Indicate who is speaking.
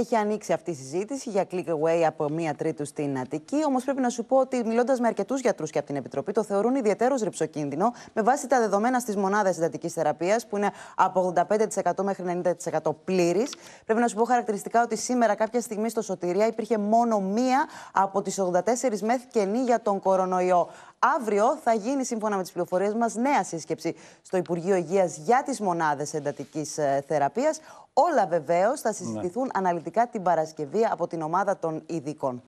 Speaker 1: Έχει ανοίξει αυτή η συζήτηση για click away από μία τρίτου στην Αττική. Όμως πρέπει να σου πω ότι μιλώντας με αρκετούς γιατρούς και από την Επιτροπή, το θεωρούν ιδιαίτερος ρηψοκίνδυνο με βάση τα δεδομένα στις μονάδες εντατική θεραπείας, που είναι από 85% μέχρι 90% πλήρης. Πρέπει να σου πω χαρακτηριστικά ότι σήμερα, κάποια στιγμή στο Σωτηρία, υπήρχε μόνο μία από τις 84 μεθ καινή για τον κορονοϊό. Αύριο θα γίνει, σύμφωνα με τις πληροφορίες μας, νέα σύσκεψη στο Υπουργείο Υγείας για τις μονάδες εντατικής ε, θεραπείας. Όλα βεβαίως θα ναι. συζητηθούν αναλυτικά την Παρασκευή από την ομάδα των ειδικών.